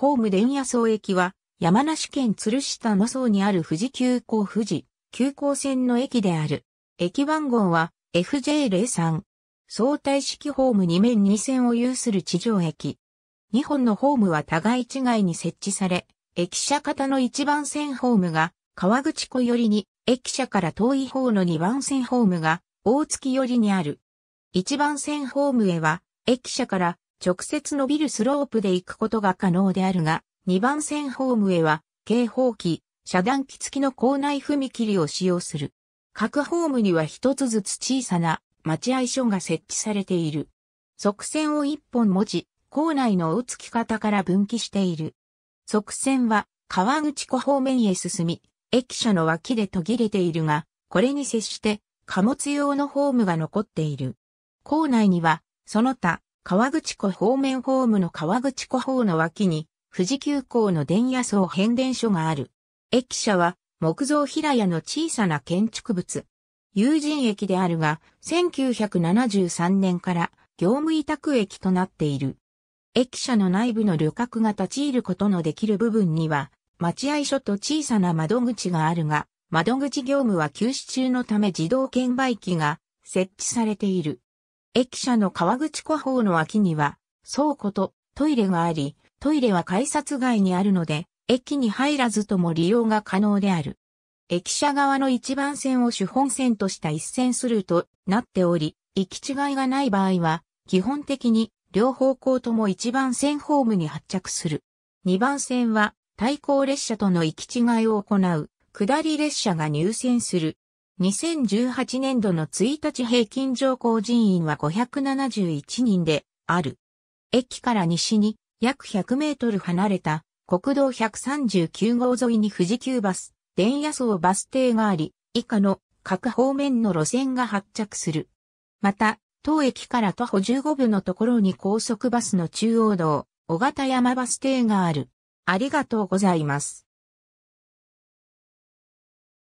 ホーム電野荘駅は、山梨県鶴下の荘にある富士急行富士、急行線の駅である。駅番号は FJ03。相対式ホーム2面2線を有する地上駅。2本のホームは互い違いに設置され、駅舎型の1番線ホームが川口湖寄りに、駅舎から遠い方の2番線ホームが大月寄りにある。1番線ホームへは、駅舎から直接伸びるスロープで行くことが可能であるが、2番線ホームへは、警報機、遮断機付きの構内踏切を使用する。各ホームには一つずつ小さな待合所が設置されている。側線を一本持ち、構内の打付き方から分岐している。側線は川口湖方面へ進み、駅舎の脇で途切れているが、これに接して貨物用のホームが残っている。構内には、その他川口湖方面ホームの川口湖方の脇に、富士急行の電野層変電所がある。駅舎は、木造平屋の小さな建築物。友人駅であるが、1973年から業務委託駅となっている。駅舎の内部の旅客が立ち入ることのできる部分には、待合所と小さな窓口があるが、窓口業務は休止中のため自動券売機が設置されている。駅舎の川口湖方の脇には、倉庫とトイレがあり、トイレは改札外にあるので、駅に入らずとも利用が可能である。駅舎側の一番線を主本線とした一線スルーとなっており、行き違いがない場合は、基本的に両方向とも一番線ホームに発着する。二番線は対向列車との行き違いを行う、下り列車が入線する。2018年度の1日平均乗降人員は571人である。駅から西に約100メートル離れた国道139号沿いに富士急バス、電野層バス停があり、以下の各方面の路線が発着する。また、当駅から徒歩15分のところに高速バスの中央道、小型山バス停がある。ありがとうございます。